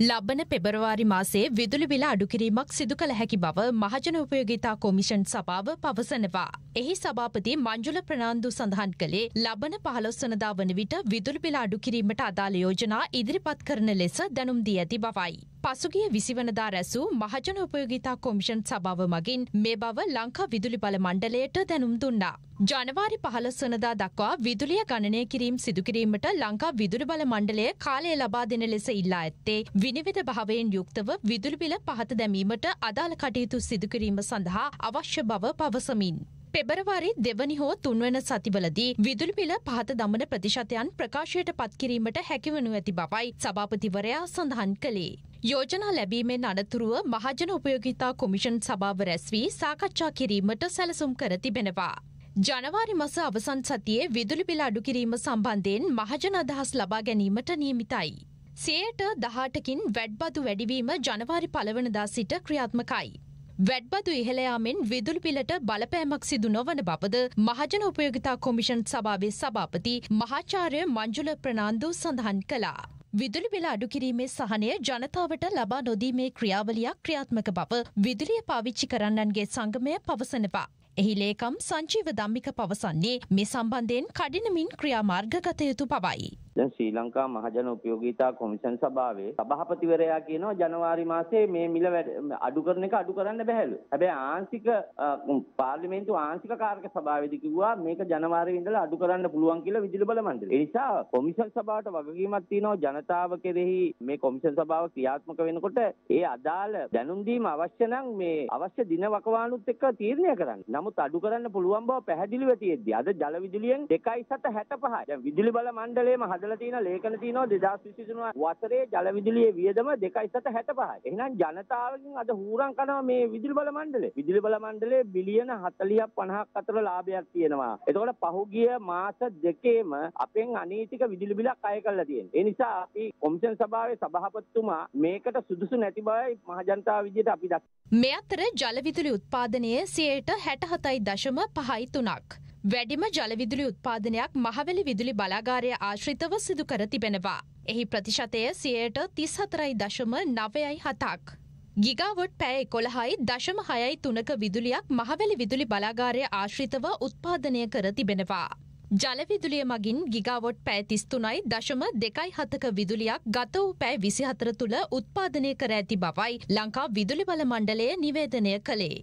ලබන පෙබරවාරි මාසේ විදුලි බිල අඩුකිරීමක් සිදු කළ හැකි බව මහජන උපයෝගිතා කොමිෂන් සභාව පවසනවා. එහි සභාපති මංජුල ප්‍රනාන්දු සඳහන් කළේ ලබන පහලොස්සනදා වන විට විදුලි බිල අඩුකිරීමට අදාළ යෝජනා ඉදිරිපත් කරන ලෙස දැනුම් දී ඇති බවයි. පසුගිය විසිවනදා රැසූ මහජන උපයෝගිතා කොමිෂන් සභාව මගින් මේ බව ලංකා විදුලි බල මණ්ඩලයට දැනුම් දුන්නා. ජනවාරි පහලස් වනදා දක්වා විදුලිය ගණනය කිරීම් සිදුකිරීමට ලංකා විදුලි බල මණ්ඩලය කාලය ලබා දෙන ලෙස ඉල්ලා ඇත්තේ විනිවිධ භාවයෙන් යුක්තව විදුලිබිල පහත දැමීමට අදාළ කටයුතු සිදුකිරීම සඳහා අවශ්‍ය බව පවසමින්. පෙබරවාරි දෙවනි හෝ තුන්වන සතිවලදී විදුල්පිල පහත දමන ප්‍රතිශතයන් ප්‍රකාශයට පත්කිරීමට හැකිවනු ඇති බවයි සභාපතිවරයා සඳහන් කළේ. යෝජනා ලැබීමෙන් අනතුරුව මහජන උපයෝගිතා කොමිෂන් සභාව රැස්වී සාකච්ඡා කිරීමට සැලසුම් කර තිබෙනවා. ජනවාරි මස අවසන් සතියේ විදුලි බිල අඩු කිරීම සම්බන්ධයෙන් මහජන අදහස් ලබා ගැනීමට නියමිතයි. සයට දහටකින් වැඩ්බදු වැඩිවීම ජනවාරි පළවනදා සිට ක්‍රියාත්මකයි. වැඩ්බදු ඉහළයාමෙන් විදුලි පිලට බලපෑමක් සිදු නොවන බවද මහජන උපයෝගිතා කොමිෂන් සභාවේ සභාපති මහාචාර්ය මංජුල ප්‍රනාන්දු සඳහන් කළා. විදුලි බිල අඩු කිරීමේ සහනය ජනතාවට ලබා නොදීමේ ක්‍රියාවලියක් ක්‍රියාත්මක බව විදුලිය පාවිච්චි කරන්නන්ගේ සංගමය පවසනවා. එහි ලේකම් සංචීව ධම්මික පවසන්නේ මේ සම්බන්ධයෙන් කඩිනමින් ක්‍රියාමාර්ග ගතයුතු පවයි. දැන් ශ්‍රී ලංකා මහජන උපයෝගීතා කොමිෂන් සභාවේ සභාපතිවරයා කියනවා ජනවාරි මාසේ මේ මිල අඩු කරන එක අඩු කරන්න බැහැලු. හැබැයි ආංශික පාර්ලිමේන්තු ආංශික කාර්ක සභාවේදී කිව්වා මේක ජනවාරි ඉඳලා අඩු කරන්න පුළුවන් කියලා විදුලි බල මණ්ඩලය. ඒ නිසා කොමිෂන් සභාවට වගකීමක් තියෙනවා ජනතාව කෙරෙහි මේ කොමිෂන් සභාව ක්‍රියාත්මක වෙනකොට ඒ අදාළ දැනුම් දීම අවශ්‍ය නම් මේ අවශ්‍ය දින වකවානුත් එක්ක තීරණය කරන්න. නමුත් අඩු කරන්න පුළුවන් බව පැහැදිලිව තියෙද්දි අද ජල විදුලියෙන් 2.75 දැන් විදුලි බල මණ්ඩලයේම හදලා කරලා තියෙන ලේඛන තියෙනවා 2023 වසරේ ජල විදුලියේ වියදම 2.65යි. එහෙනම් ජනතාවගෙන් අද හූරන් කරනවා මේ විදුලි බල මණ්ඩලය. විදුලි බල මණ්ඩලයේ බිලියන 40ක් 50ක් අතර ලාභයක් තියෙනවා. එතකොට පහුගිය මාස දෙකේම අපෙන් අනීතික විදුලි බිලක් අය කරලා තියෙනවා. ඒ නිසා අපි කොමිෂන් සභාවේ සභාපතිතුමා මේකට සුදුසු නැති බවයි මහජනතාව විදිහට අපි දක්වන්නේ. මේ අතර ජලවිදුලි උත්පාදනය සියයට හැටහතයි දශම පහයි තුනක්. වැඩිම ජලවිදුලි උත්පාදනයක් මහවැලි විදුලි බලාගාරය ආශ්‍රිතව සිදු කර තිබෙනවා. එහි ප්‍රතිශතය සියයට තිස් හතරයි දශම නවයයි හතක්. ගිගාවොට් පැය කොළහයි දශම හයයි තුනක විදුලියක් මහවැලි විදුලි බලාගාරය ආශ්‍රිතව උත්පාදනය කර තිබෙනවා. ජලවිදුලිය මගින් ගිගාවොට් පෑ තිස්තුනයි දශම දෙකයි හතක විදුලියක් ගත වූ පෑ විසිහතර තුළ උත්පාදනය කර ඇති බවයි ලංකා විදුලි බල මණ්ඩලය නිවේදනය කළේ.